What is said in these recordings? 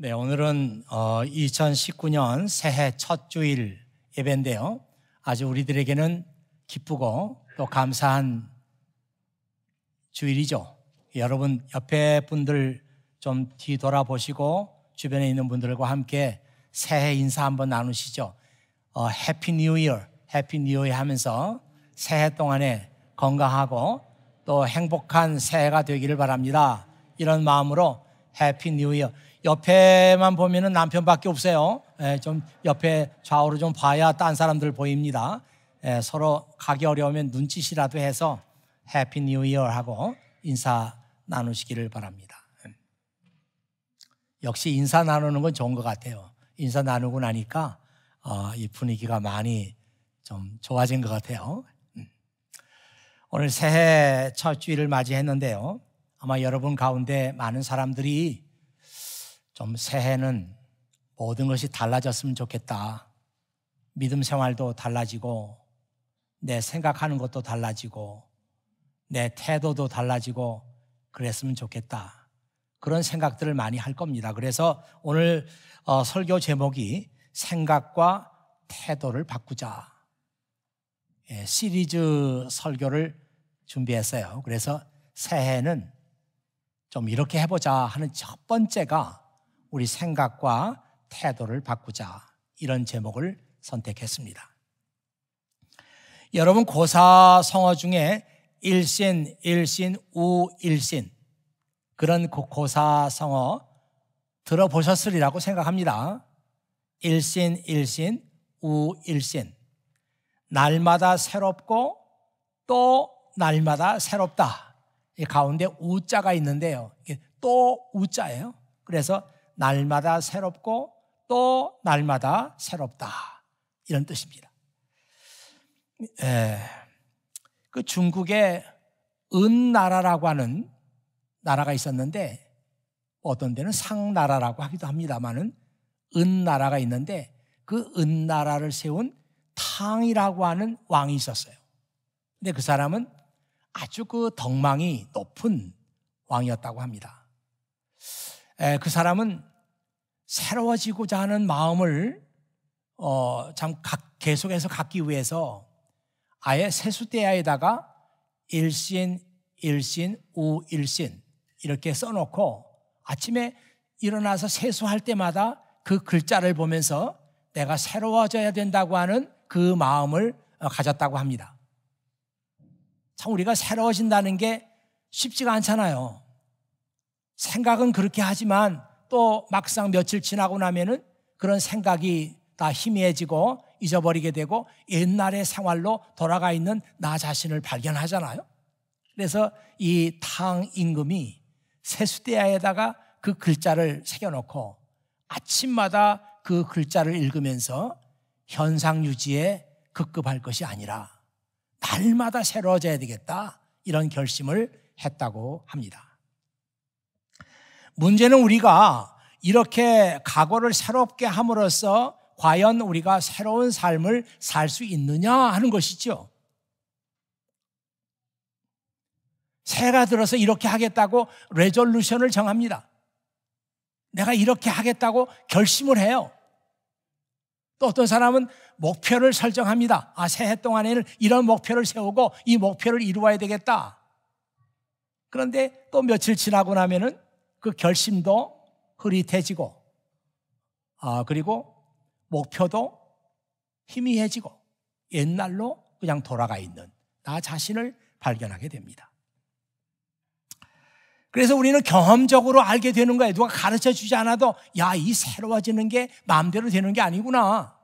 네, 오늘은 어, 2019년 새해 첫 주일 예배인데요. 아주 우리들에게는 기쁘고 또 감사한 주일이죠. 여러분 옆에 분들 좀 뒤돌아보시고 주변에 있는 분들과 함께 새해 인사 한번 나누시죠. 어, 해피 뉴 이어, 해피 뉴 이어 하면서 새해 동안에 건강하고 또 행복한 새해가 되기를 바랍니다. 이런 마음으로 해피 뉴 이어. 옆에만 보면은 남편밖에 없어요. 예, 좀 옆에 좌우로 좀 봐야 딴 사람들 보입니다. 예, 서로 가기 어려우면 눈짓이라도 해서 해피 뉴 이어 하고 인사 나누시기를 바랍니다. 예. 역시 인사 나누는 건 좋은 것 같아요. 인사 나누고 나니까 어, 이 분위기가 많이 좀 좋아진 것 같아요. 음. 오늘 새해 첫 주일을 맞이했는데요. 아마 여러분 가운데 많은 사람들이 좀 새해는 모든 것이 달라졌으면 좋겠다. 믿음 생활도 달라지고, 내 생각하는 것도 달라지고, 내 태도도 달라지고, 그랬으면 좋겠다. 그런 생각들을 많이 할 겁니다. 그래서 오늘 어, 설교 제목이 생각과 태도를 바꾸자. 예, 시리즈 설교를 준비했어요. 그래서 새해는 좀 이렇게 해보자 하는 첫 번째가 우리 생각과 태도를 바꾸자. 이런 제목을 선택했습니다. 여러분 고사 성어 중에 일신, 일신, 우일신 그런 고사 성어 들어보셨으리라고 생각합니다. 일신, 일신, 우일신. 날마다 새롭고 또 날마다 새롭다. 가운데 우자가 있는데요. 또 우자예요. 그래서 날마다 새롭고 또 날마다 새롭다. 이런 뜻입니다. 에, 예. 그 중국의 은나라라고 하는 나라가 있었는데 뭐 어떤 데는 상나라라고 하기도 합니다만은 은나라가 있는데 그 은나라를 세운 탕이라고 하는 왕이 있었어요. 근데 그 사람은 아주 그 덕망이 높은 왕이었다고 합니다. 에, 예, 그 사람은 새로워지고자 하는 마음을 어, 참 계속해서 갖기 위해서 아예 세수대야에다가 일신, 일신, 우일신 이렇게 써놓고 아침에 일어나서 세수할 때마다 그 글자를 보면서 내가 새로워져야 된다고 하는 그 마음을 어, 가졌다고 합니다. 참 우리가 새로워진다는 게 쉽지가 않잖아요. 생각은 그렇게 하지만 또 막상 며칠 지나고 나면은 그런 생각이 다 희미해지고 잊어버리게 되고 옛날의 생활로 돌아가 있는 나 자신을 발견하잖아요. 그래서 이 탕 임금이 세수대야에다가 그 글자를 새겨놓고 아침마다 그 글자를 읽으면서 현상 유지에 급급할 것이 아니라 날마다 새로워져야 되겠다 이런 결심을 했다고 합니다. 문제는 우리가 이렇게 과거를 새롭게 함으로써 과연 우리가 새로운 삶을 살 수 있느냐 하는 것이죠. 새해가 들어서 이렇게 하겠다고 레졸루션을 정합니다. 내가 이렇게 하겠다고 결심을 해요. 또 어떤 사람은 목표를 설정합니다. 아, 새해 동안에는 이런 목표를 세우고 이 목표를 이루어야 되겠다. 그런데 또 며칠 지나고 나면은 그 결심도 흐릿해지고, 아, 그리고 목표도 희미해지고, 옛날로 그냥 돌아가 있는 나 자신을 발견하게 됩니다. 그래서 우리는 경험적으로 알게 되는 거예요. 누가 가르쳐 주지 않아도, 야, 이 새로워지는 게 마음대로 되는 게 아니구나.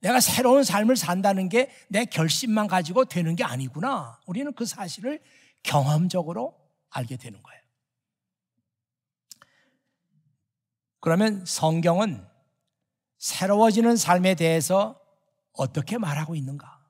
내가 새로운 삶을 산다는 게 내 결심만 가지고 되는 게 아니구나. 우리는 그 사실을 경험적으로 알게 되는 거예요. 그러면 성경은 새로워지는 삶에 대해서 어떻게 말하고 있는가?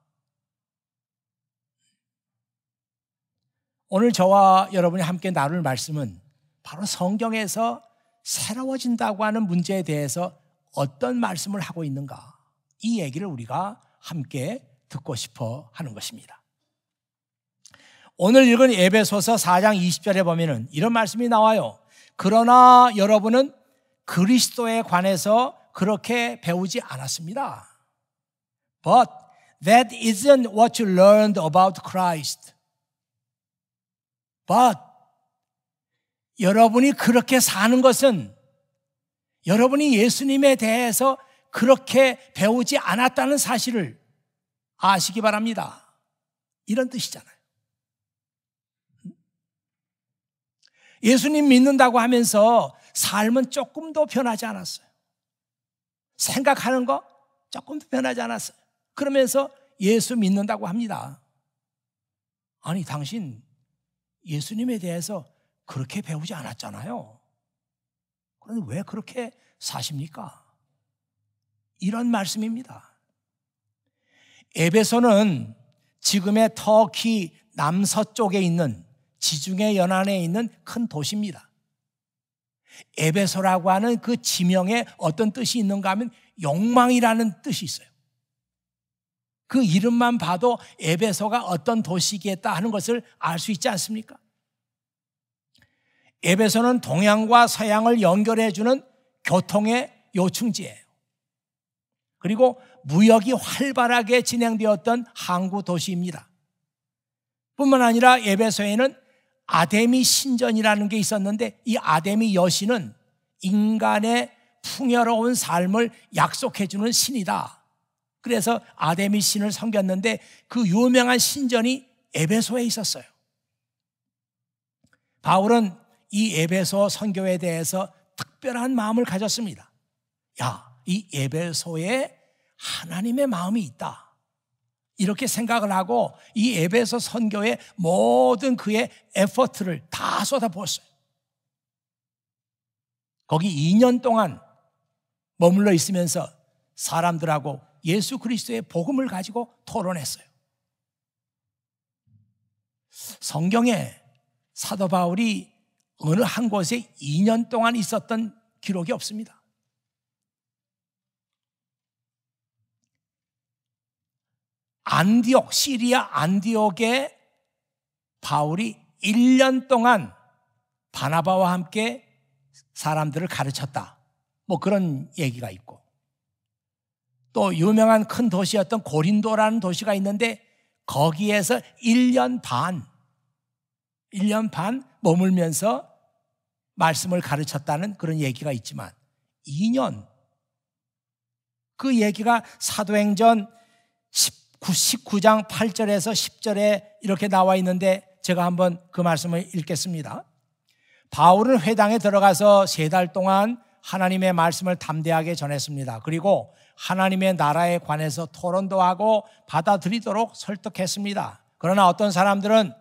오늘 저와 여러분이 함께 나눌 말씀은 바로 성경에서 새로워진다고 하는 문제에 대해서 어떤 말씀을 하고 있는가? 이 얘기를 우리가 함께 듣고 싶어 하는 것입니다. 오늘 읽은 에베소서 4장 20절에 보면 이런 말씀이 나와요. 그러나 여러분은 그리스도에 관해서 그렇게 배우지 않았습니다. But that isn't what you learned about Christ. But 여러분이 그렇게 사는 것은 여러분이 예수님에 대해서 그렇게 배우지 않았다는 사실을 아시기 바랍니다. 이런 뜻이잖아요. 예수님 믿는다고 하면서 삶은 조금 더 변하지 않았어요. 생각하는 거 조금 더 변하지 않았어요. 그러면서 예수 믿는다고 합니다. 아니, 당신 예수님에 대해서 그렇게 배우지 않았잖아요. 그런데 왜 그렇게 사십니까? 이런 말씀입니다. 에베소는 지금의 터키 남서쪽에 있는 지중해 연안에 있는 큰 도시입니다. 에베소라고 하는 그 지명에 어떤 뜻이 있는가 하면 욕망이라는 뜻이 있어요. 그 이름만 봐도 에베소가 어떤 도시겠다 하는 것을 알 수 있지 않습니까? 에베소는 동양과 서양을 연결해주는 교통의 요충지예요. 그리고 무역이 활발하게 진행되었던 항구 도시입니다. 뿐만 아니라 에베소에는 아데미 신전이라는 게 있었는데 이 아데미 여신은 인간의 풍요로운 삶을 약속해주는 신이다. 그래서 아데미 신을 섬겼는데 그 유명한 신전이 에베소에 있었어요. 바울은 이 에베소 선교에 대해서 특별한 마음을 가졌습니다. 야, 이 에베소에 하나님의 마음이 있다. 이렇게 생각을 하고 이 에베소 선교의 모든 그의 에포트를 다 쏟아부었어요. 거기 2년 동안 머물러 있으면서 사람들하고 예수 그리스도의 복음을 가지고 토론했어요. 성경에 사도 바울이 어느 한 곳에 2년 동안 있었던 기록이 없습니다. 안디옥, 시리아 안디옥에 바울이 1년 동안 바나바와 함께 사람들을 가르쳤다. 뭐 그런 얘기가 있고. 또 유명한 큰 도시였던 고린도라는 도시가 있는데 거기에서 1년 반, 1년 반 머물면서 말씀을 가르쳤다는 그런 얘기가 있지만 2년. 그 얘기가 사도행전 10 19장 8절에서 10절에 이렇게 나와 있는데 제가 한번 그 말씀을 읽겠습니다. 바울은 회당에 들어가서 세 달 동안 하나님의 말씀을 담대하게 전했습니다. 그리고 하나님의 나라에 관해서 토론도 하고 받아들이도록 설득했습니다. 그러나 어떤 사람들은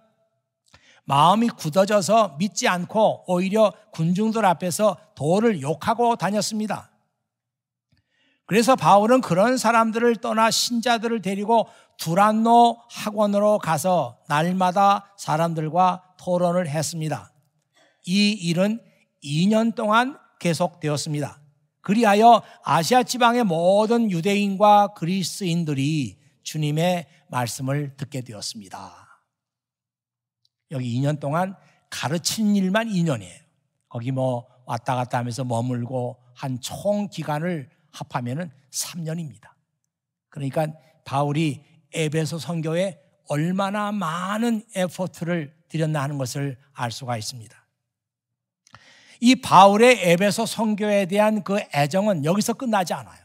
마음이 굳어져서 믿지 않고 오히려 군중들 앞에서 도를 욕하고 다녔습니다. 그래서 바울은 그런 사람들을 떠나 신자들을 데리고 두란노 학원으로 가서 날마다 사람들과 토론을 했습니다. 이 일은 2년 동안 계속되었습니다. 그리하여 아시아 지방의 모든 유대인과 그리스인들이 주님의 말씀을 듣게 되었습니다. 여기 2년 동안 가르친 일만 2년이에요. 거기 뭐 왔다 갔다 하면서 머물고 한 총 기간을 합하면은 3년입니다. 그러니까 바울이 에베소 선교에 얼마나 많은 에포트를 들였나 하는 것을 알 수가 있습니다. 이 바울의 에베소 선교에 대한 그 애정은 여기서 끝나지 않아요.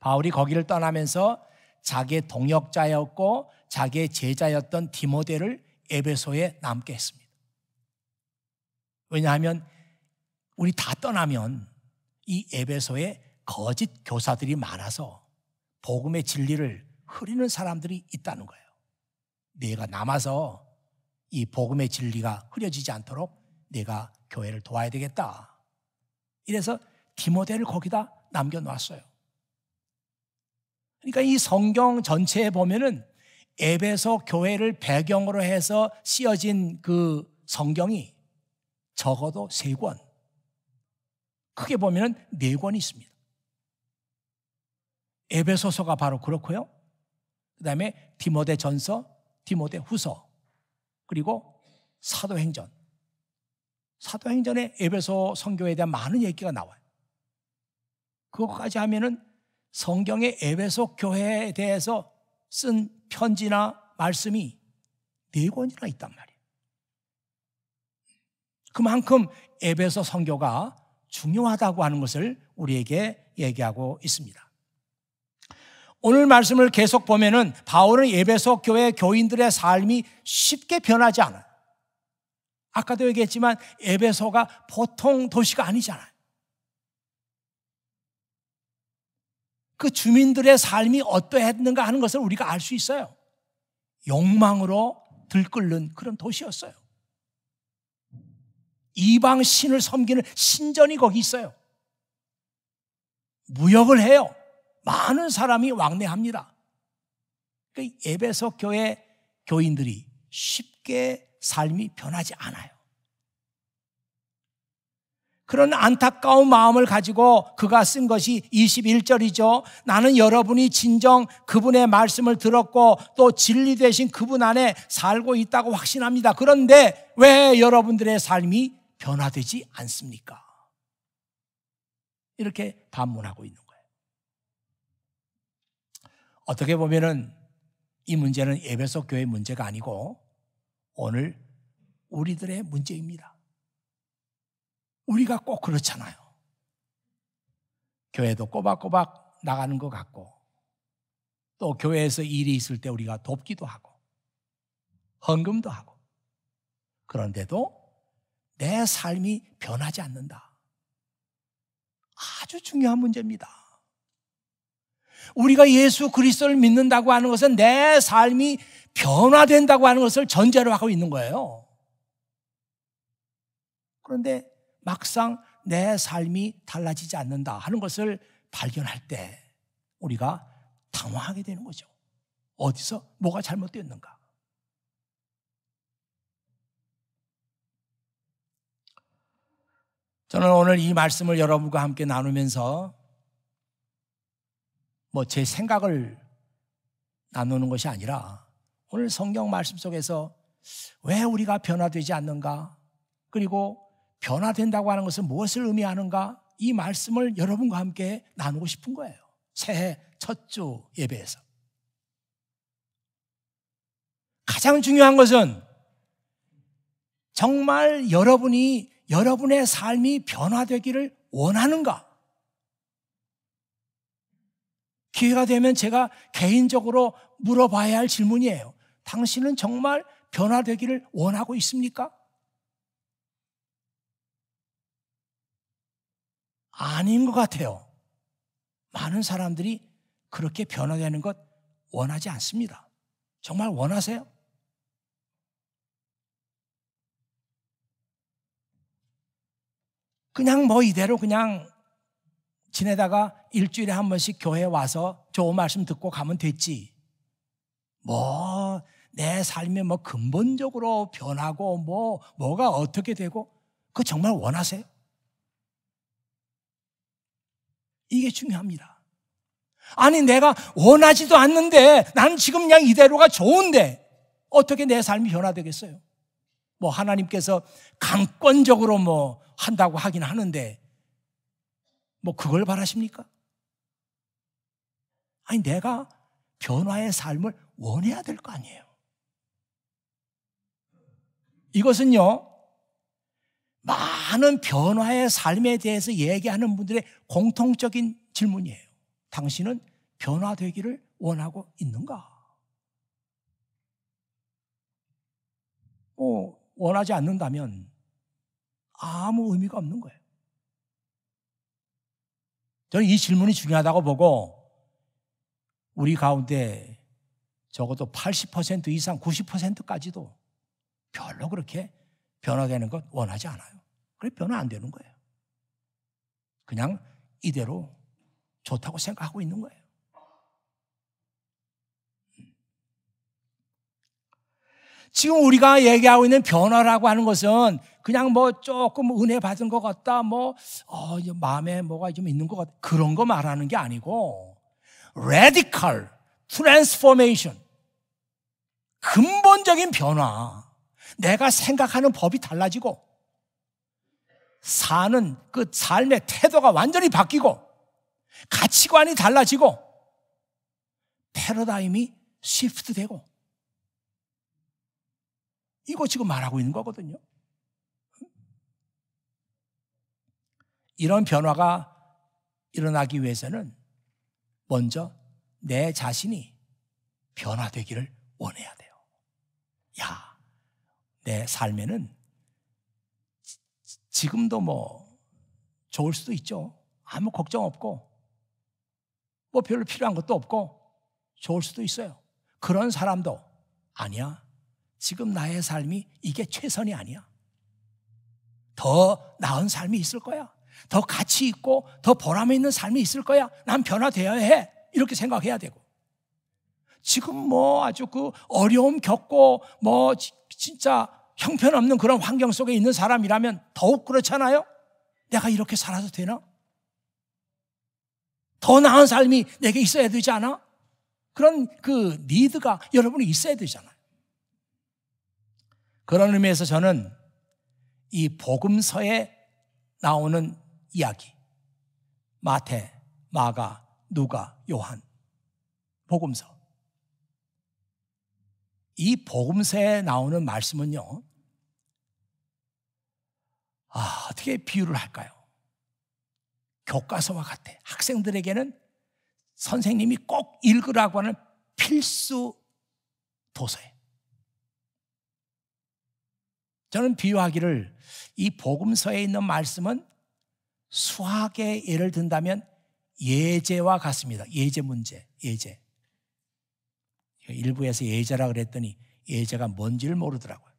바울이 거기를 떠나면서 자기의 동역자였고 자기의 제자였던 디모데를 에베소에 남게 했습니다. 왜냐하면 우리 다 떠나면 이 에베소에 거짓 교사들이 많아서 복음의 진리를 흐리는 사람들이 있다는 거예요. 내가 남아서 이 복음의 진리가 흐려지지 않도록 내가 교회를 도와야 되겠다. 이래서 디모데를 거기다 남겨놓어요 그러니까 이 성경 전체에 보면은 에베소 교회를 배경으로 해서 쓰여진 그 성경이 적어도 세 권, 크게 보면 네 권이 있습니다. 에베소서가 바로 그렇고요. 그 다음에 디모데 전서, 디모데 후서, 그리고 사도행전. 사도행전에 에베소 성교에 대한 많은 얘기가 나와요. 그것까지 하면은 성경의 에베소 교회에 대해서 쓴 편지나 말씀이 네 권이나 있단 말이에요. 그만큼 에베소 성교가 중요하다고 하는 것을 우리에게 얘기하고 있습니다. 오늘 말씀을 계속 보면은 바울은 예배소 교회 교인들의 삶이 쉽게 변하지 않아요. 아까도 얘기했지만 에베소가 보통 도시가 아니잖아요. 그 주민들의 삶이 어떠했는가 하는 것을 우리가 알 수 있어요. 욕망으로 들끓는 그런 도시였어요. 이방 신을 섬기는 신전이 거기 있어요. 무역을 해요. 많은 사람이 왕래합니다. 그러니까 에베소 교회 교인들이 쉽게 삶이 변하지 않아요. 그런 안타까운 마음을 가지고 그가 쓴 것이 21절이죠. 나는 여러분이 진정 그분의 말씀을 들었고 또 진리 대신 그분 안에 살고 있다고 확신합니다. 그런데 왜 여러분들의 삶이 변화되지 않습니까? 이렇게 반문하고 있는 거예요. 어떻게 보면은 이 문제는 예배소 교회 문제가 아니고 오늘 우리들의 문제입니다. 우리가 꼭 그렇잖아요. 교회도 꼬박꼬박 나가는 것 같고 또 교회에서 일이 있을 때 우리가 돕기도 하고 헌금도 하고 그런데도 내 삶이 변하지 않는다. 아주 중요한 문제입니다. 우리가 예수 그리스도를 믿는다고 하는 것은 내 삶이 변화된다고 하는 것을 전제로 하고 있는 거예요. 그런데 막상 내 삶이 달라지지 않는다 하는 것을 발견할 때 우리가 당황하게 되는 거죠. 어디서 뭐가 잘못되었는가? 저는 오늘 이 말씀을 여러분과 함께 나누면서 뭐 제 생각을 나누는 것이 아니라 오늘 성경 말씀 속에서 왜 우리가 변화되지 않는가? 그리고 변화된다고 하는 것은 무엇을 의미하는가? 이 말씀을 여러분과 함께 나누고 싶은 거예요. 새해 첫 주 예배에서. 가장 중요한 것은 정말 여러분이 여러분의 삶이 변화되기를 원하는가? 기회가 되면 제가 개인적으로 물어봐야 할 질문이에요. 당신은 정말 변화되기를 원하고 있습니까? 아닌 것 같아요. 많은 사람들이 그렇게 변화되는 것 원하지 않습니다. 정말 원하세요? 그냥 뭐 이대로 그냥 지내다가 일주일에 한 번씩 교회 와서 좋은 말씀 듣고 가면 됐지. 뭐, 내 삶이 뭐 근본적으로 변하고 뭐, 뭐가 어떻게 되고, 그거 정말 원하세요? 이게 중요합니다. 아니, 내가 원하지도 않는데, 나는 지금 그냥 이대로가 좋은데, 어떻게 내 삶이 변화되겠어요? 뭐 하나님께서 강권적으로 뭐 한다고 하긴 하는데 뭐 그걸 바라십니까? 아니 내가 변화의 삶을 원해야 될 거 아니에요. 이것은요. 많은 변화의 삶에 대해서 얘기하는 분들의 공통적인 질문이에요. 당신은 변화되기를 원하고 있는가? 어, 원하지 않는다면 아무 의미가 없는 거예요. 저는 이 질문이 중요하다고 보고 우리 가운데 적어도 80% 이상 90%까지도 별로 그렇게 변화되는 것 원하지 않아요. 그래 변화 안 되는 거예요. 그냥 이대로 좋다고 생각하고 있는 거예요. 지금 우리가 얘기하고 있는 변화라고 하는 것은 그냥 뭐 조금 은혜 받은 것 같다, 뭐, 어, 마음에 뭐가 좀 있는 것 같다. 그런 거 말하는 게 아니고, radical transformation. 근본적인 변화. 내가 생각하는 법이 달라지고, 사는 그 삶의 태도가 완전히 바뀌고, 가치관이 달라지고, 패러다임이 시프트 되고, 이거 지금 말하고 있는 거거든요. 이런 변화가 일어나기 위해서는 먼저 내 자신이 변화되기를 원해야 돼요. 야, 내 삶에는 지금도 뭐 좋을 수도 있죠. 아무 걱정 없고, 뭐 별로 필요한 것도 없고, 좋을 수도 있어요. 그런 사람도 아니야. 지금 나의 삶이 이게 최선이 아니야. 더 나은 삶이 있을 거야. 더 가치 있고 더 보람 있는 삶이 있을 거야. 난 변화되어야 해. 이렇게 생각해야 되고. 지금 뭐 아주 그 어려움 겪고 뭐 진짜 형편없는 그런 환경 속에 있는 사람이라면 더욱 그렇잖아요? 내가 이렇게 살아도 되나? 더 나은 삶이 내게 있어야 되지 않아? 그런 그 니드가 여러분이 있어야 되잖아. 그런 의미에서 저는 이 복음서에 나오는 이야기, 마태, 마가, 누가, 요한, 복음서. 이 복음서에 나오는 말씀은요, 아, 어떻게 비유를 할까요? 교과서와 같아. 학생들에게는 선생님이 꼭 읽으라고 하는 필수 도서예 요 저는 비유하기를 이 복음서에 있는 말씀은 수학의 예를 든다면 예제와 같습니다. 예제 문제, 예제. 일부에서 예제라 그랬더니 예제가 뭔지를 모르더라고요.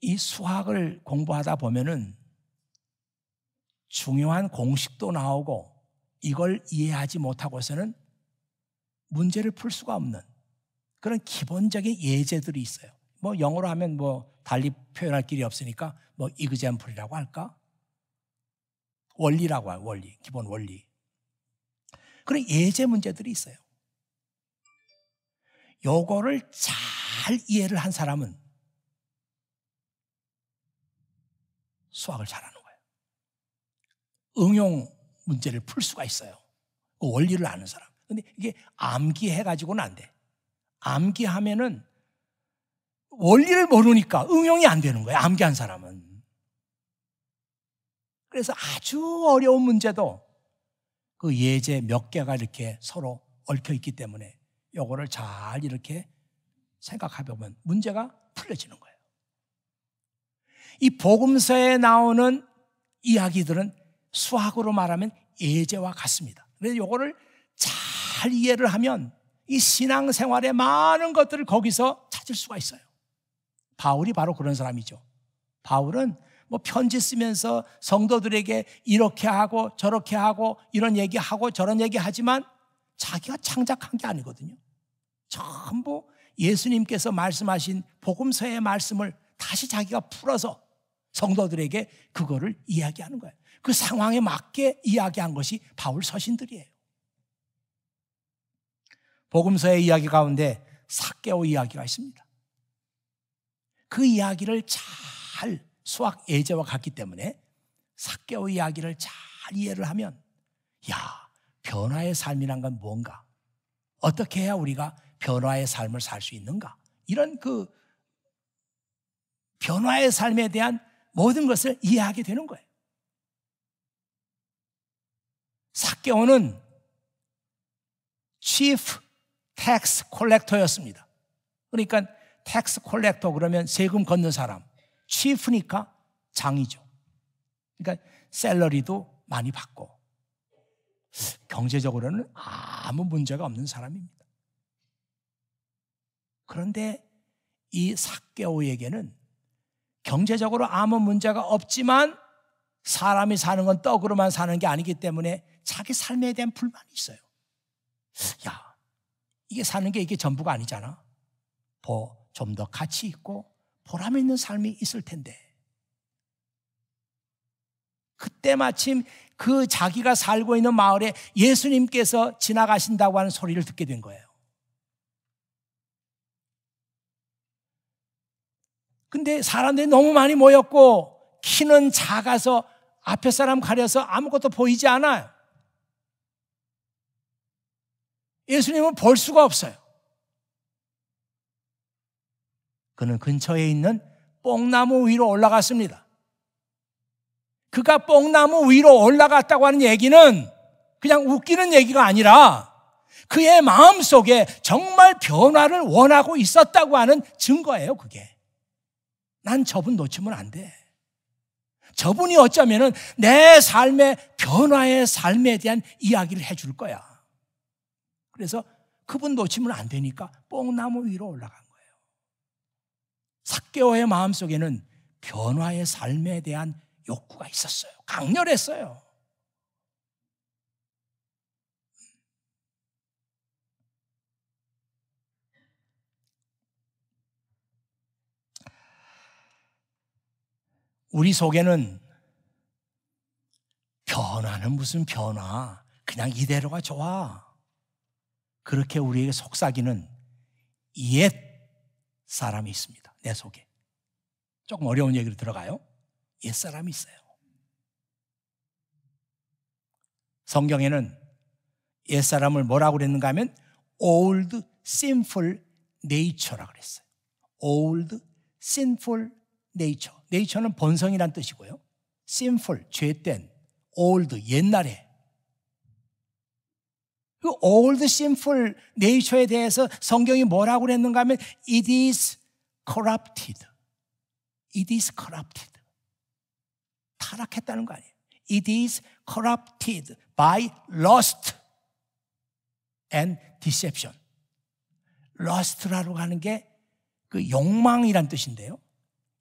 이 수학을 공부하다 보면은 중요한 공식도 나오고 이걸 이해하지 못하고서는 문제를 풀 수가 없는 그런 기본적인 예제들이 있어요. 뭐 영어로 하면 뭐 달리 표현할 길이 없으니까 뭐 이그젠플이라고 할까? 원리라고 할요 원리. 기본 원리. 그런 예제 문제들이 있어요. 요거를 잘 이해를 한 사람은 수학을 잘하는 거예요. 응용 문제를 풀 수가 있어요. 그 원리를 아는 사람. 근데 이게 암기해가지고는 안 돼. 암기하면은 원리를 모르니까 응용이 안 되는 거예요. 암기한 사람은. 그래서 아주 어려운 문제도 그 예제 몇 개가 이렇게 서로 얽혀 있기 때문에 요거를 잘 이렇게 생각해 보면 문제가 풀려지는 거예요. 이 복음서에 나오는 이야기들은 수학으로 말하면 예제와 같습니다. 그래서 요거를 잘 이해를 하면 이 신앙생활의 많은 것들을 거기서 찾을 수가 있어요. 바울이 바로 그런 사람이죠. 바울은 뭐 편지 쓰면서 성도들에게 이렇게 하고 저렇게 하고 이런 얘기하고 저런 얘기하지만 자기가 창작한 게 아니거든요. 전부 예수님께서 말씀하신 복음서의 말씀을 다시 자기가 풀어서 성도들에게 그거를 이야기하는 거예요. 그 상황에 맞게 이야기한 것이 바울 서신들이에요. 복음서의 이야기 가운데 사개오 이야기가 있습니다. 그 이야기를 잘 수학 예제와 같기 때문에 사개오 이야기를 잘 이해를 하면 야 변화의 삶이란 건 뭔가 어떻게 해야 우리가 변화의 삶을 살 수 있는가 이런 그 변화의 삶에 대한 모든 것을 이해하게 되는 거예요. 사개오는 chief 텍스 콜렉터였습니다. 그러니까 텍스 콜렉터 그러면 세금 걷는 사람. 치프니까 장이죠. 그러니까 셀러리도 많이 받고 경제적으로는 아무 문제가 없는 사람입니다. 그런데 이 사개오에게는 경제적으로 아무 문제가 없지만 사람이 사는 건 떡으로만 사는 게 아니기 때문에 자기 삶에 대한 불만이 있어요. 야, 이게 사는 게 이게 전부가 아니잖아. 좀더 가치 있고 보람 있는 삶이 있을 텐데. 그때 마침 그 자기가 살고 있는 마을에 예수님께서 지나가신다고 하는 소리를 듣게 된 거예요. 근데 사람들이 너무 많이 모였고 키는 작아서 앞에 사람 가려서 아무것도 보이지 않아요. 예수님은 볼 수가 없어요. 그는 근처에 있는 뽕나무 위로 올라갔습니다. 그가 뽕나무 위로 올라갔다고 하는 얘기는 그냥 웃기는 얘기가 아니라 그의 마음 속에 정말 변화를 원하고 있었다고 하는 증거예요, 그게. 난 저분 놓치면 안 돼. 저분이 어쩌면내 삶의 변화의 삶에 대한 이야기를 해줄 거야. 그래서 그분 놓치면 안 되니까 뽕나무 위로 올라간 거예요. 삭개오의 마음속에는 변화의 삶에 대한 욕구가 있었어요. 강렬했어요. 우리 속에는 변화는 무슨 변화? 그냥 이대로가 좋아. 그렇게 우리에게 속삭이는 옛 사람이 있습니다. 내 속에. 조금 어려운 얘기를 들어가요. 옛 사람이 있어요. 성경에는 옛 사람을 뭐라고 그랬는가 하면 old sinful nature라고 그랬어요. old sinful nature. nature는 본성이란 뜻이고요. sinful, 죄된, old, 옛날에 그 old sinful nature에 대해서 성경이 뭐라고 그랬는가 하면 it is corrupted. it is corrupted. 타락했다는 거 아니에요. it is corrupted by lust and deception. lust라고 하는 게 그 욕망이란 뜻인데요.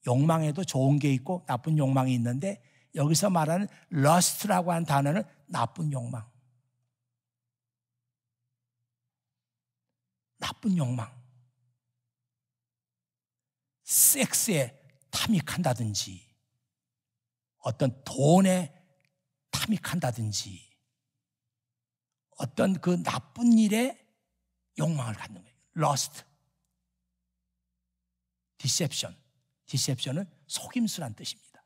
욕망에도 좋은 게 있고 나쁜 욕망이 있는데 여기서 말하는 lust라고 하는 단어는 나쁜 욕망. 나쁜 욕망, 섹스에 탐닉한다든지 어떤 돈에 탐닉한다든지 어떤 그 나쁜 일에 욕망을 갖는 거예요. 러스트. 디셉션. 디셉션은 속임수란 뜻입니다.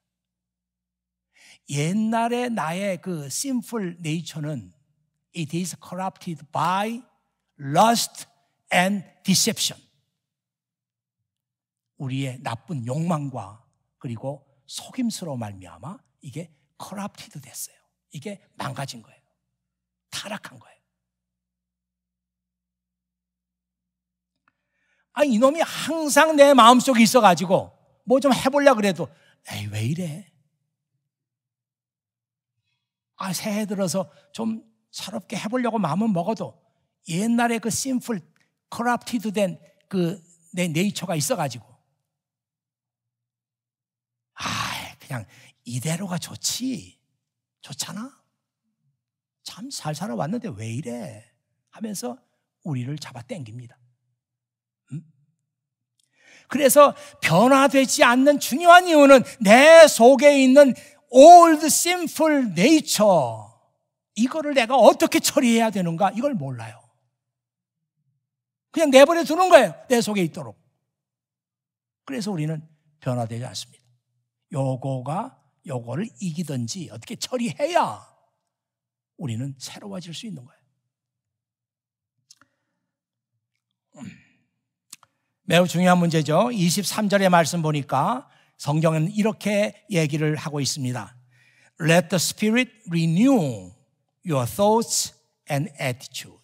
옛날에 나의 그 심플 네이처는 it is corrupted by lust and deception. 우리의 나쁜 욕망과 그리고 속임수로 말미암아 이게 c o r r 커럽티드 됐어요. 이게 망가진 거예요. 타락한 거예요. 아 이놈이 항상 내 마음속에 있어가지고 뭐 좀 해보려 고 그래도 에이 왜 이래? 아 새해 들어서 좀 새롭게 해보려고 마음은 먹어도 옛날에 그 심플 커럽티드 된그내 네이처가 있어가지고 아 그냥 이대로가 좋지 좋잖아 참 잘 살아왔는데 왜 이래 하면서 우리를 잡아 땡깁니다 음? 그래서 변화되지 않는 중요한 이유는 내 속에 있는 old s i m p l e nature 이거를 내가 어떻게 처리해야 되는가 이걸 몰라요. 그냥 내버려 두는 거예요. 내 속에 있도록. 그래서 우리는 변화되지 않습니다. 요거가 요거를 이기든지 어떻게 처리해야 우리는 새로워질 수 있는 거예요. 매우 중요한 문제죠. 23절의 말씀 보니까 성경은 이렇게 얘기를 하고 있습니다. Let the Spirit renew your thoughts and attitude.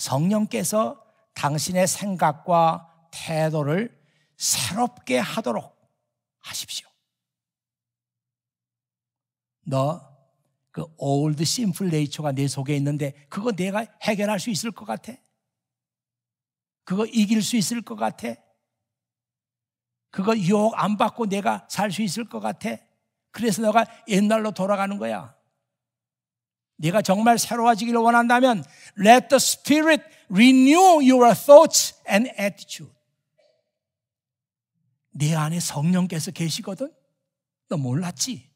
성령께서 당신의 생각과 태도를 새롭게 하도록 하십시오. 너 그 올드 심플 네이처가 내 속에 있는데 그거 내가 해결할 수 있을 것 같아? 그거 이길 수 있을 것 같아? 그거 유안 받고 내가 살 수 있을 것 같아? 그래서 너가 옛날로 돌아가는 거야. 네가 정말 새로워지기를 원한다면 let the spirit renew your thoughts and attitude. 네 안에 성령께서 계시거든. 너 몰랐지?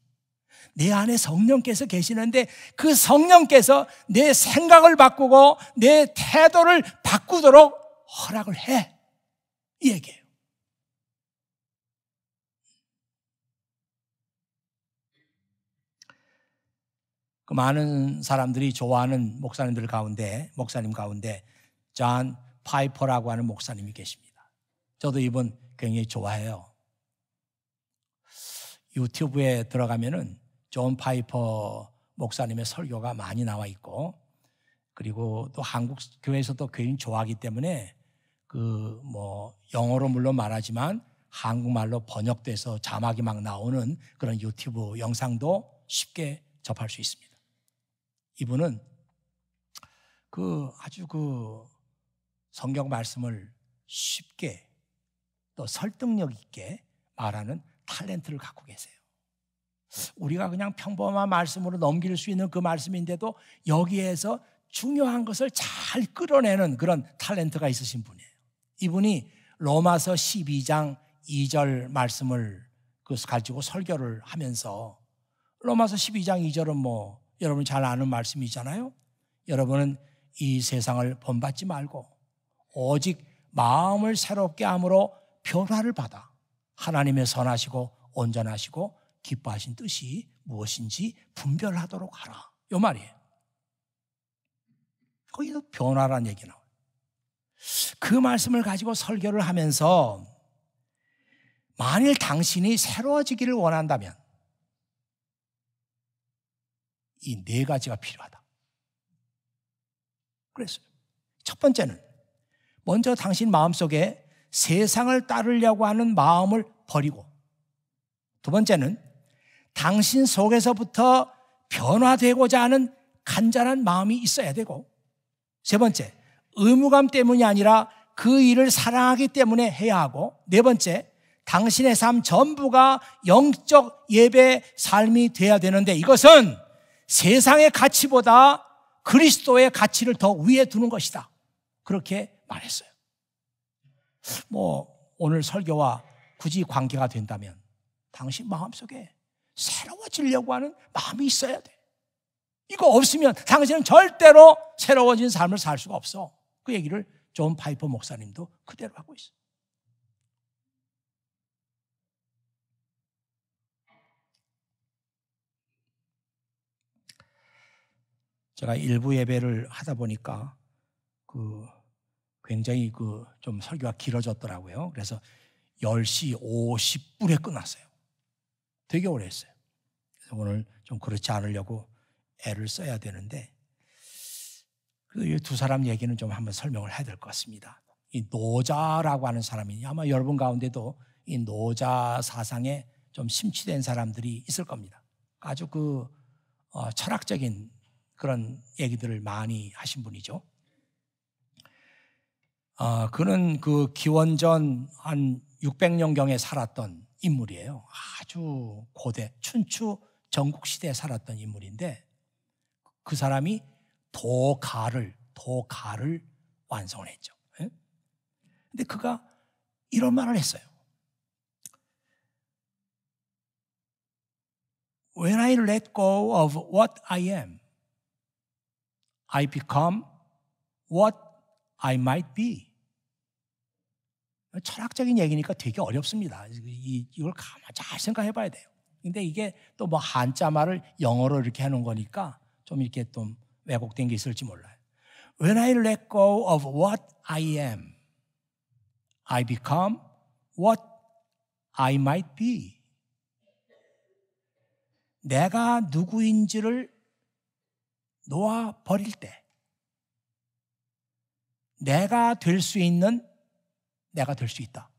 내 안에 성령께서 계시는데 그 성령께서 내 생각을 바꾸고 내 태도를 바꾸도록 허락을 해. 이 얘기예요. 많은 사람들이 좋아하는 목사님들 가운데 목사님 가운데 잔 파이퍼라고 하는 목사님이 계십니다. 저도 이분 굉장히 좋아해요. 유튜브에 들어가면은 존 파이퍼 목사님의 설교가 많이 나와 있고 그리고 또 한국 교회에서도 굉장히 좋아하기 때문에 그 뭐 영어로 물론 말하지만 한국말로 번역돼서 자막이 막 나오는 그런 유튜브 영상도 쉽게 접할 수 있습니다. 이분은 그 아주 그 성경 말씀을 쉽게 또 설득력 있게 말하는 탤런트를 갖고 계세요. 우리가 그냥 평범한 말씀으로 넘길 수 있는 그 말씀인데도 여기에서 중요한 것을 잘 끌어내는 그런 탤런트가 있으신 분이에요. 이분이 로마서 12장 2절 말씀을 그 가지고 설교를 하면서 로마서 12장 2절은 뭐 여러분 잘 아는 말씀이잖아요. 여러분은 이 세상을 본받지 말고 오직 마음을 새롭게 함으로 변화를 받아 하나님의 선하시고 온전하시고 기뻐하신 뜻이 무엇인지 분별하도록 하라. 요 말이에요. 거기서 변화란 얘기 나와요. 그 말씀을 가지고 설교를 하면서 만일 당신이 새로워지기를 원한다면 이네 가지가 필요하다. 그랬어요. 첫 번째는 먼저 당신 마음속에 세상을 따르려고 하는 마음을 버리고 두 번째는 당신 속에서부터 변화되고자 하는 간절한 마음이 있어야 되고 세 번째 의무감 때문이 아니라 그 일을 사랑하기 때문에 해야 하고 네 번째 당신의 삶 전부가 영적 예배 삶이 돼야 되는데 이것은 세상의 가치보다 그리스도의 가치를 더 위에 두는 것이다. 그렇게 말했어요. 뭐, 오늘 설교와 굳이 관계가 된다면 당신 마음속에 새로워지려고 하는 마음이 있어야 돼. 이거 없으면 당신은 절대로 새로워진 삶을 살 수가 없어. 그 얘기를 존 파이퍼 목사님도 그대로 하고 있어. 제가 일부 예배를 하다 보니까 그 굉장히 그 좀 설교가 길어졌더라고요. 그래서 10시 50분에 끝났어요. 되게 오래 했어요. 그래서 오늘 좀 그렇지 않으려고 애를 써야 되는데 그 두 사람 얘기는 좀 한번 설명을 해야 될 것 같습니다. 이 노자라고 하는 사람이 아마 여러분 가운데도 이 노자 사상에 좀 심취된 사람들이 있을 겁니다. 아주 그 어, 철학적인 그런 얘기들을 많이 하신 분이죠. 아, 그는 그 기원전 한 600년경에 살았던 인물이에요. 아주 고대, 춘추 전국시대에 살았던 인물인데 그 사람이 도가를, 도가를 완성을 했죠. 예? 근데 그가 이런 말을 했어요. When I let go of what I am, I become what I might be. 철학적인 얘기니까 되게 어렵습니다. 이, 걸 가만 잘 생각해 봐야 돼요. 근데 이게 또 뭐 한자 말을 영어로 이렇게 하는 거니까 좀 이렇게 좀 왜곡된 게 있을지 몰라요. When I let go of what I am, I become what I might be. 내가 누구인지를 놓아버릴 때 내가 될 수 있는 내가 될 수 있다.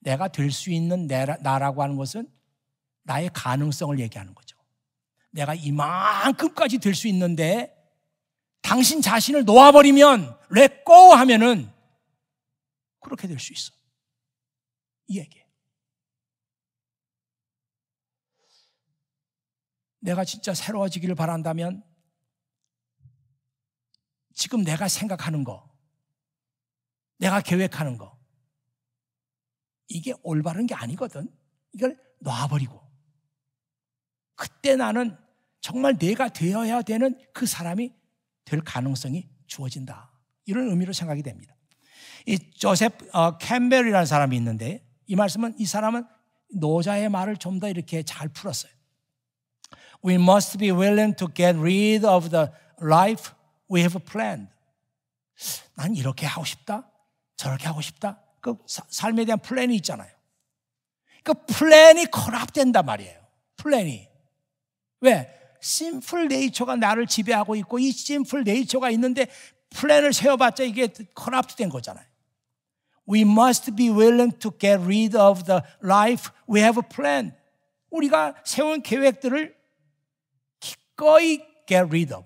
내가 될 수 있는 나라고 하는 것은 나의 가능성을 얘기하는 거죠. 내가 이만큼까지 될 수 있는데 당신 자신을 놓아버리면 렛고 하면은 그렇게 될 수 있어. 이 얘기예요. 내가 진짜 새로워지기를 바란다면 지금 내가 생각하는 거, 내가 계획하는 거, 이게 올바른 게 아니거든. 이걸 놔버리고. 그때 나는 정말 내가 되어야 되는 그 사람이 될 가능성이 주어진다. 이런 의미로 생각이 됩니다. 이 조셉 어, 캠벨이라는 사람이 있는데 이 말씀은 이 사람은 노자의 말을 좀 더 이렇게 잘 풀었어요. We must be willing to get rid of the life We have a plan. 난 이렇게 하고 싶다. 저렇게 하고 싶다. 그 사, 삶에 대한 플랜이 있잖아요. 그 플랜이 커랍된단 말이에요. 플랜이. 왜? 심플 네이처가 나를 지배하고 있고 이 심플 네이처가 있는데 플랜을 세워봤자 이게 커랍된 거잖아요. We must be willing to get rid of the life we have a plan. 우리가 세운 계획들을 기꺼이 get rid of.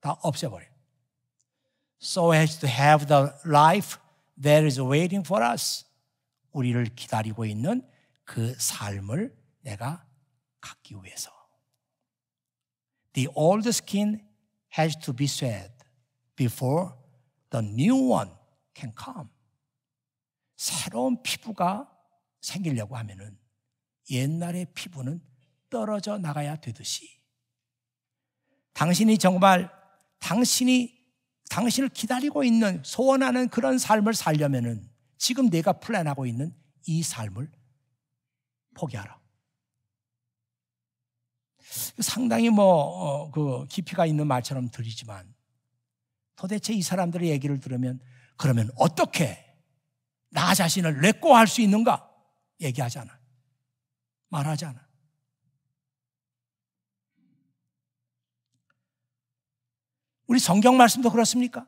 다 없애버려. so as to have the life that is waiting for us. 우리를 기다리고 있는 그 삶을 내가 갖기 위해서. The old skin has to be shed before the new one can come. 새로운 피부가 생기려고 하면은 옛날의 피부는 떨어져 나가야 되듯이 당신이 정말 당신이 당신을 기다리고 있는 소원하는 그런 삶을 살려면은 지금 내가 플랜하고 있는 이 삶을 포기하라. 상당히 뭐, 어, 그 깊이가 있는 말처럼 들리지만 도대체 이 사람들의 얘기를 들으면 그러면 어떻게 나 자신을 내꼬할 수 있는가? 얘기하잖아말하잖아 우리 성경 말씀도 그렇습니까?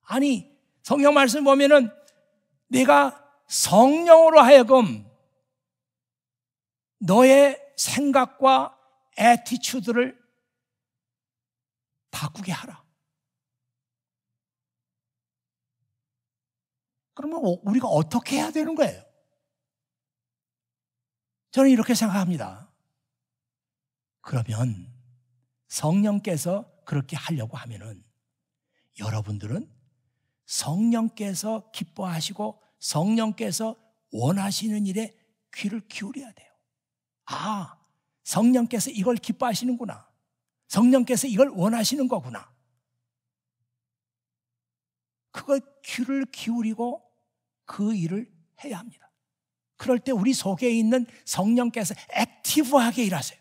아니, 성경 말씀 보면은 내가 성령으로 하여금 너의 생각과 에티튜드를 바꾸게 하라. 그러면 어, 우리가 어떻게 해야 되는 거예요? 저는 이렇게 생각합니다. 그러면 성령께서 그렇게 하려고 하면은 여러분들은 성령께서 기뻐하시고 성령께서 원하시는 일에 귀를 기울여야 돼요. 아, 성령께서 이걸 기뻐하시는구나. 성령께서 이걸 원하시는 거구나. 그걸 귀를 기울이고 그 일을 해야 합니다. 그럴 때 우리 속에 있는 성령께서 액티브하게 일하세요.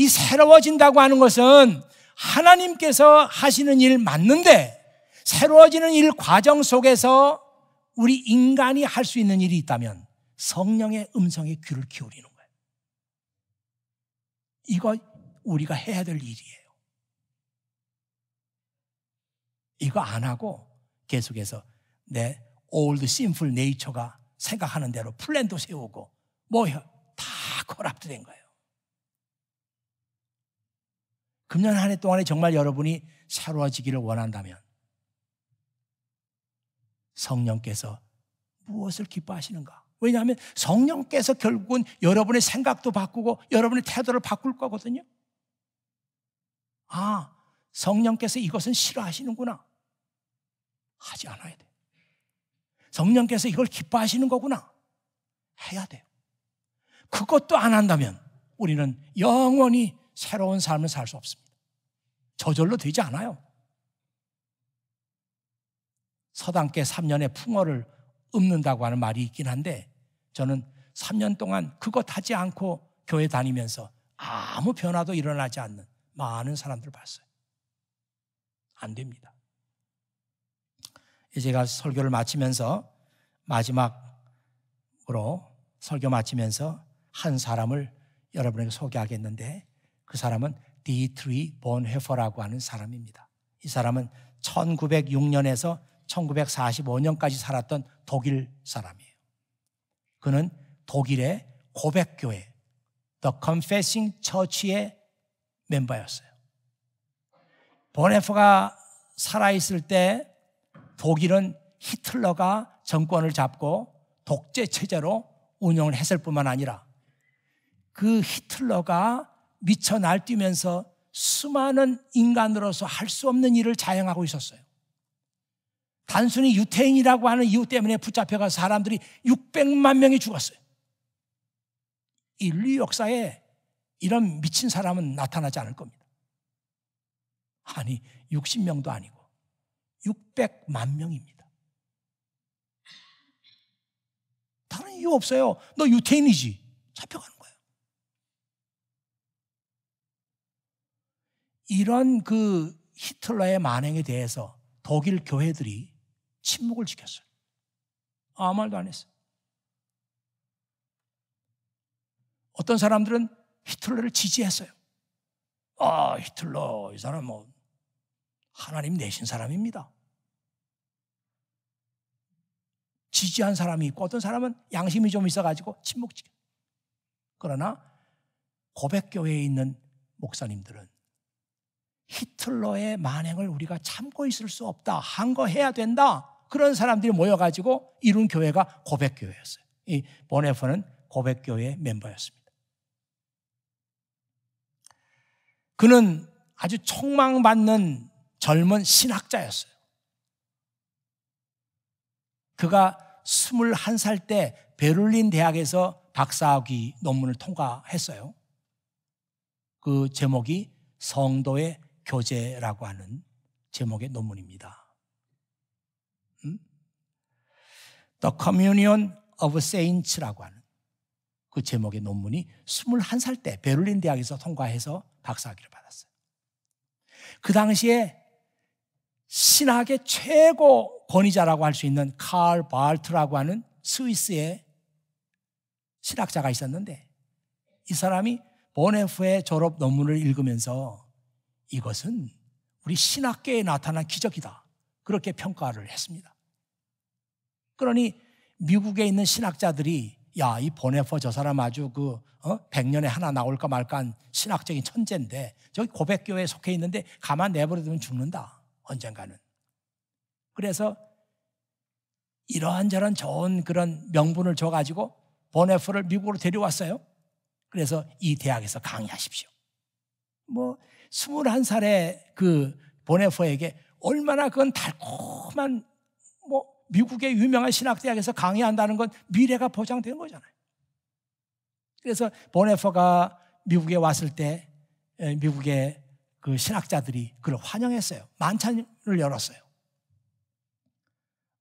이 새로워진다고 하는 것은 하나님께서 하시는 일 맞는데 새로워지는 일 과정 속에서 우리 인간이 할 수 있는 일이 있다면 성령의 음성에 귀를 기울이는 거예요. 이거 우리가 해야 될 일이에요. 이거 안 하고 계속해서 내 올드 심플 네이처가 생각하는 대로 플랜도 세우고 뭐다 코랍트된 거예요. 금년 한 해 동안에 정말 여러분이 새로워지기를 원한다면 성령께서 무엇을 기뻐하시는가? 왜냐하면 성령께서 결국은 여러분의 생각도 바꾸고 여러분의 태도를 바꿀 거거든요. 아, 성령께서 이것은 싫어하시는구나. 하지 않아야 돼. 성령께서 이걸 기뻐하시는 거구나. 해야 돼요. 그것도 안 한다면 우리는 영원히 새로운 삶을 살 수 없습니다. 저절로 되지 않아요. 서당께 3년의 풍어를 읊는다고 하는 말이 있긴 한데 저는 3년 동안 그것 하지 않고 교회 다니면서 아무 변화도 일어나지 않는 많은 사람들 을 봤어요. 안 됩니다. 이제 제가 설교를 마치면서 마지막으로 설교 마치면서 한 사람을 여러분에게 소개하겠는데 그 사람은 디트리 본헤퍼라고 하는 사람입니다. 이 사람은 1906년에서 1945년까지 살았던 독일 사람이에요. 그는 독일의 고백교회, The Confessing Church의 멤버였어요. 본헤퍼가 살아있을 때 독일은 히틀러가 정권을 잡고 독재 체제로 운영을 했을 뿐만 아니라 그 히틀러가 미쳐 날뛰면서 수많은 인간으로서 할 수 없는 일을 자행하고 있었어요. 단순히 유태인이라고 하는 이유 때문에 붙잡혀가 사람들이 600만 명이 죽었어요. 인류 역사에 이런 미친 사람은 나타나지 않을 겁니다. 아니, 60명도 아니고 600만 명입니다. 다른 이유 없어요. 너 유태인이지. 잡혀가는 이런 그 히틀러의 만행에 대해서 독일 교회들이 침묵을 지켰어요. 아무 말도 안 했어요. 어떤 사람들은 히틀러를 지지했어요. 아, 히틀러, 이 사람 뭐, 하나님 내신 사람입니다. 지지한 사람이 있고 어떤 사람은 양심이 좀 있어가지고 침묵지켜. 그러나 고백교회에 있는 목사님들은 히틀러의 만행을 우리가 참고 있을 수 없다. 한 거 해야 된다. 그런 사람들이 모여가지고 이룬 교회가 고백교회였어요. 이 보네퍼는 고백교회 멤버였습니다. 그는 아주 촉망받는 젊은 신학자였어요. 그가 21살 때 베를린 대학에서 박사학위 논문을 통과했어요. 그 제목이 성도의 교제라고 하는 제목의 논문입니다. 음? The Communion of Saints라고 하는 그 제목의 논문이 21살 때 베를린 대학에서 통과해서 박사학위를 받았어요. 그 당시에 신학의 최고 권위자라고 할 수 있는 칼 발트라고 하는 스위스의 신학자가 있었는데 이 사람이 보네프의 졸업 논문을 읽으면서 이것은 우리 신학계에 나타난 기적이다. 그렇게 평가를 했습니다. 그러니 미국에 있는 신학자들이 야, 이 보네퍼 저 사람 아주 그 어? 1년에 하나 나올까 말까한 신학적인 천재인데 저기 고백교에 속해 있는데 가만 내버려두면 죽는다. 언젠가는. 그래서 이러한저런 좋은 그런 명분을 줘 가지고 보네퍼를 미국으로 데려왔어요. 그래서 이 대학에서 강의하십시오. 뭐2 1살에그보네퍼에게 얼마나 그건 달콤한 뭐 미국의 유명한 신학대학에서 강의한다는 건 미래가 보장된 거잖아요. 그래서 보네퍼가 미국에 왔을 때 미국의 그 신학자들이 그를 환영했어요. 만찬을 열었어요.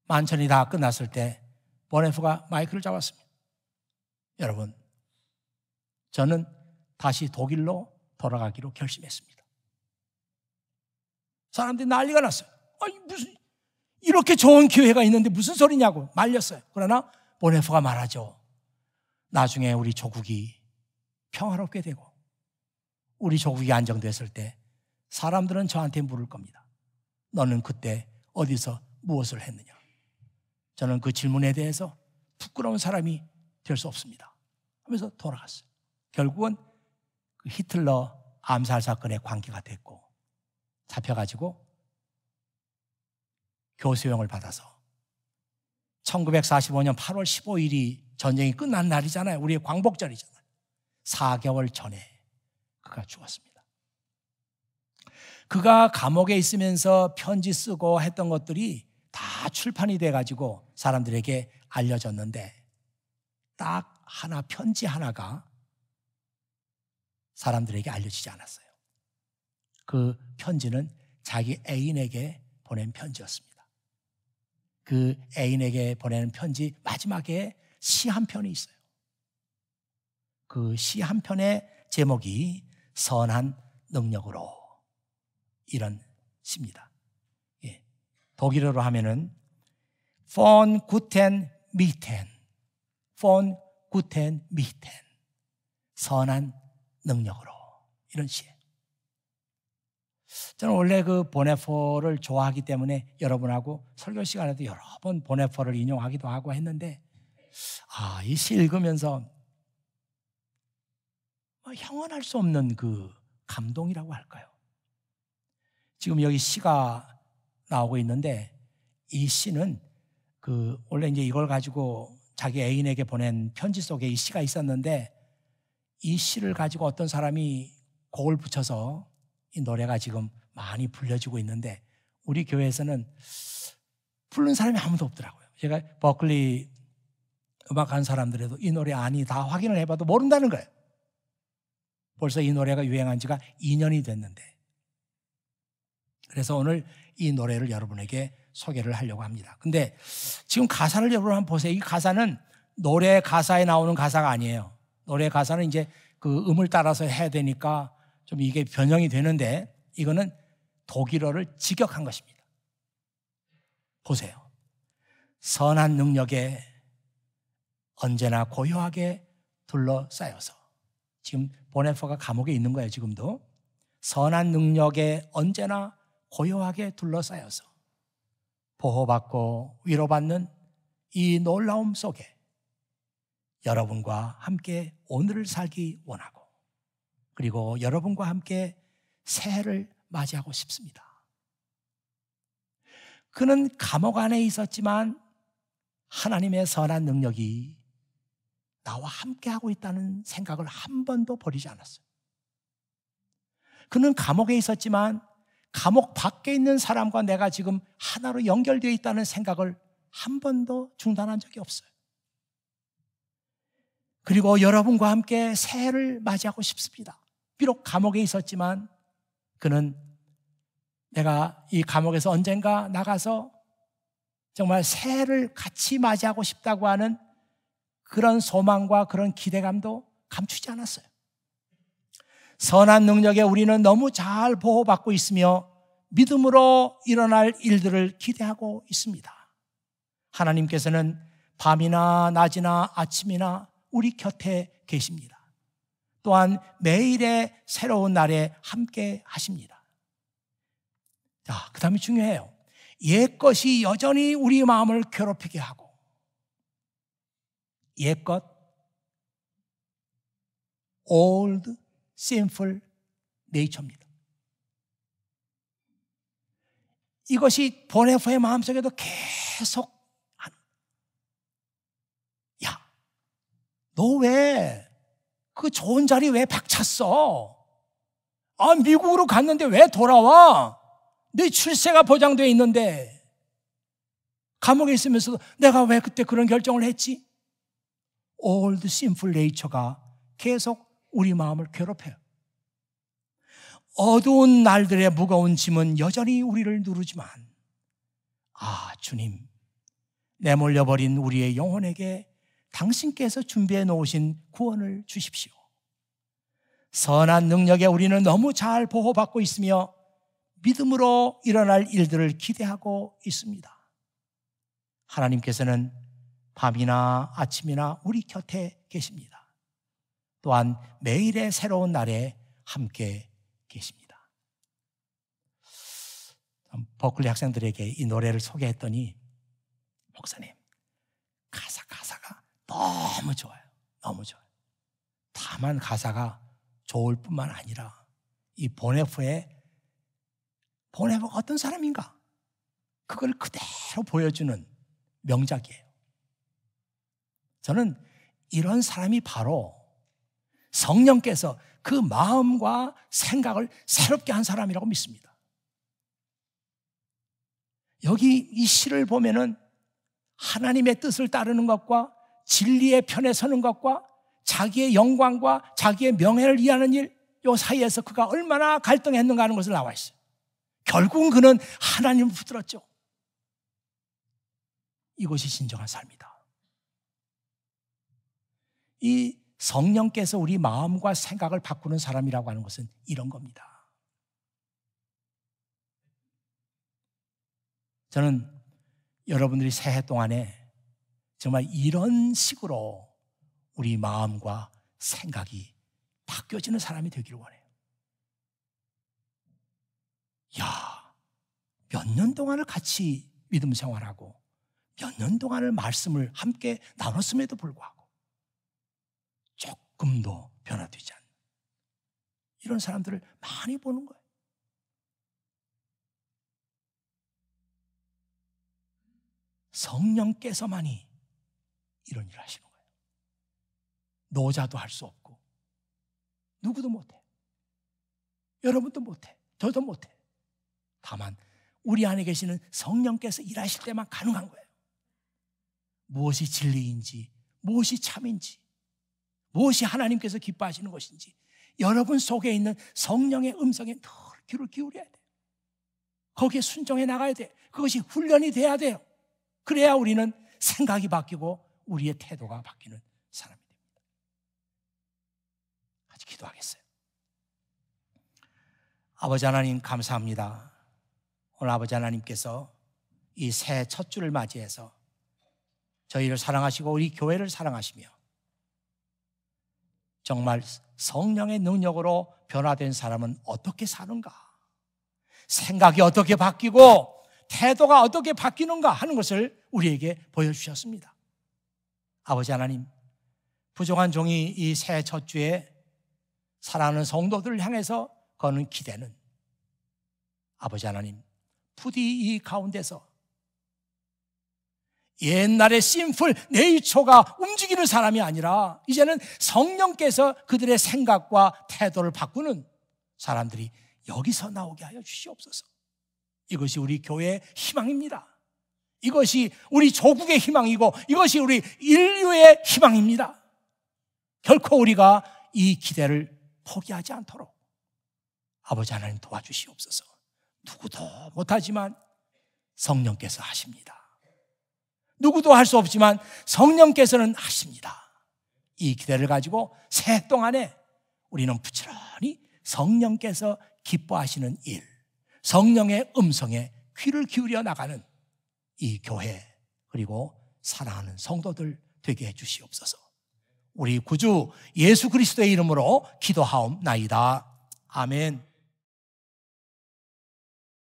만찬이 다 끝났을 때보네퍼가 마이크를 잡았습니다. 여러분, 저는 다시 독일로 돌아가기로 결심했습니다. 사람들이 난리가 났어요. 아니, 무슨, 이렇게 좋은 기회가 있는데 무슨 소리냐고 말렸어요. 그러나 보네프가 말하죠. 나중에 우리 조국이 평화롭게 되고 우리 조국이 안정됐을 때 사람들은 저한테 물을 겁니다. 너는 그때 어디서 무엇을 했느냐? 저는 그 질문에 대해서 부끄러운 사람이 될 수 없습니다. 하면서 돌아갔어요. 결국은 그 히틀러 암살 사건의 관계가 됐고 잡혀가지고 교수형을 받아서 1945년 8월 15일이 전쟁이 끝난 날이잖아요. 우리의 광복절이잖아요. 4개월 전에 그가 죽었습니다. 그가 감옥에 있으면서 편지 쓰고 했던 것들이 다 출판이 돼가지고 사람들에게 알려졌는데 딱 하나, 편지 하나가 사람들에게 알려지지 않았어요. 그 편지는 자기 애인에게 보낸 편지였습니다. 그 애인에게 보내는 편지 마지막에 시 한 편이 있어요. 그 시 한 편의 제목이 선한 능력으로 이런 시입니다. 예. 독일어로 하면은 von guten Mitten, von guten Mitten, 선한 능력으로 이런 시에 저는 원래 그 보네포를 좋아하기 때문에 여러분하고 설교 시간에도 여러 번 보네포를 인용하기도 하고 했는데, 아, 이시 읽으면서 뭐 형언할 수 없는 그 감동이라고 할까요? 지금 여기 시가 나오고 있는데, 이 시는 그, 원래 이제 이걸 가지고 자기 애인에게 보낸 편지 속에 이 시가 있었는데, 이 시를 가지고 어떤 사람이 곡을 붙여서 이 노래가 지금 많이 불려지고 있는데 우리 교회에서는 부른 사람이 아무도 없더라고요. 제가 버클리 음악한 사람들에도 이 노래 아니 다 확인을 해봐도 모른다는 거예요. 벌써 이 노래가 유행한 지가 2년이 됐는데. 그래서 오늘 이 노래를 여러분에게 소개를 하려고 합니다. 근데 지금 가사를 여러분 한번 보세요. 이 가사는 노래 가사에 나오는 가사가 아니에요. 노래 가사는 이제 그 음을 따라서 해야 되니까 좀 이게 변형이 되는데 이거는 독일어를 직역한 것입니다. 보세요. 선한 능력에 언제나 고요하게 둘러싸여서 지금 보네퍼가 감옥에 있는 거예요, 지금도. 선한 능력에 언제나 고요하게 둘러싸여서 보호받고 위로받는 이 놀라움 속에 여러분과 함께 오늘을 살기 원하고 그리고 여러분과 함께 새해를 맞이하고 싶습니다. 그는 감옥 안에 있었지만 하나님의 선한 능력이 나와 함께하고 있다는 생각을 한 번도 버리지 않았어요. 그는 감옥에 있었지만 감옥 밖에 있는 사람과 내가 지금 하나로 연결되어 있다는 생각을 한 번도 중단한 적이 없어요. 그리고 여러분과 함께 새해를 맞이하고 싶습니다. 비록 감옥에 있었지만 그는 내가 이 감옥에서 언젠가 나가서 정말 새해를 같이 맞이하고 싶다고 하는 그런 소망과 그런 기대감도 감추지 않았어요. 선한 능력에 우리는 너무 잘 보호받고 있으며 믿음으로 일어날 일들을 기대하고 있습니다. 하나님께서는 밤이나 낮이나 아침이나 우리 곁에 계십니다. 또한 매일의 새로운 날에 함께 하십니다. 자, 그 다음이 중요해요. 옛 것이 여전히 우리 마음을 괴롭히게 하고, 옛 것, old sinful nature입니다. 이것이 보네프의 마음속에도 계속 야, 너왜 그 좋은 자리 왜 박찼어? 아, 미국으로 갔는데 왜 돌아와? 네 출세가 보장돼 있는데. 감옥에 있으면서도 내가 왜 그때 그런 결정을 했지? 올드 심플 레이처가 계속 우리 마음을 괴롭혀요. 어두운 날들의 무거운 짐은 여전히 우리를 누르지만, 아, 주님, 내몰려버린 우리의 영혼에게 당신께서 준비해 놓으신 구원을 주십시오. 선한 능력에 우리는 너무 잘 보호받고 있으며 믿음으로 일어날 일들을 기대하고 있습니다. 하나님께서는 밤이나 아침이나 우리 곁에 계십니다. 또한 매일의 새로운 날에 함께 계십니다. 버클리 학생들에게 이 노래를 소개했더니 목사님 가사 가사 너무 좋아요. 너무 좋아요. 다만 가사가 좋을 뿐만 아니라 이 보네프의 보네프가 어떤 사람인가 그걸 그대로 보여주는 명작이에요. 저는 이런 사람이 바로 성령께서 그 마음과 생각을 새롭게 한 사람이라고 믿습니다. 여기 이 시를 보면은 하나님의 뜻을 따르는 것과 진리의 편에 서는 것과 자기의 영광과 자기의 명예를 위하는 일, 요 사이에서 그가 얼마나 갈등했는가 하는 것을 나와 있어요. 결국은 그는 하나님을 붙들었죠. 이것이 진정한 삶이다. 이 성령께서 우리 마음과 생각을 바꾸는 사람이라고 하는 것은 이런 겁니다. 저는 여러분들이 새해 동안에 정말 이런 식으로 우리 마음과 생각이 바뀌어지는 사람이 되기를 원해요. 야, 몇 년 동안을 같이 믿음 생활하고 몇 년 동안을 말씀을 함께 나눴음에도 불구하고 조금도 변화되지 않는 이런 사람들을 많이 보는 거예요. 성령께서만이 이런 일을 하시는 거예요. 노자도 할 수 없고 누구도 못해. 여러분도 못해. 저도 못해. 다만 우리 안에 계시는 성령께서 일하실 때만 가능한 거예요. 무엇이 진리인지, 무엇이 참인지, 무엇이 하나님께서 기뻐하시는 것인지 여러분 속에 있는 성령의 음성에 늘 귀를 기울여야 돼요. 거기에 순종해 나가야 돼. 그것이 훈련이 돼야 돼요. 그래야 우리는 생각이 바뀌고 우리의 태도가 바뀌는 사람이 됩니다. 같이 기도하겠어요. 아버지 하나님 감사합니다. 오늘 아버지 하나님께서 이 새 첫 주를 맞이해서 저희를 사랑하시고 우리 교회를 사랑하시며 정말 성령의 능력으로 변화된 사람은 어떻게 사는가? 생각이 어떻게 바뀌고 태도가 어떻게 바뀌는가 하는 것을 우리에게 보여주셨습니다. 아버지 하나님, 부족한 종이 이 새 첫 주에 사랑하는 성도들을 향해서 거는 기대는 아버지 하나님, 부디 이 가운데서 옛날의 심플 네이처가 움직이는 사람이 아니라 이제는 성령께서 그들의 생각과 태도를 바꾸는 사람들이 여기서 나오게 하여 주시옵소서. 이것이 우리 교회의 희망입니다. 이것이 우리 조국의 희망이고 이것이 우리 인류의 희망입니다. 결코 우리가 이 기대를 포기하지 않도록 아버지 하나님 도와주시옵소서. 누구도 못하지만 성령께서 하십니다. 누구도 할 수 없지만 성령께서는 하십니다. 이 기대를 가지고 새 동안에 우리는 부지런히 성령께서 기뻐하시는 일, 성령의 음성에 귀를 기울여 나가는 이 교회 그리고 사랑하는 성도들 되게 해 주시옵소서. 우리 구주 예수 그리스도의 이름으로 기도하옵나이다. 아멘.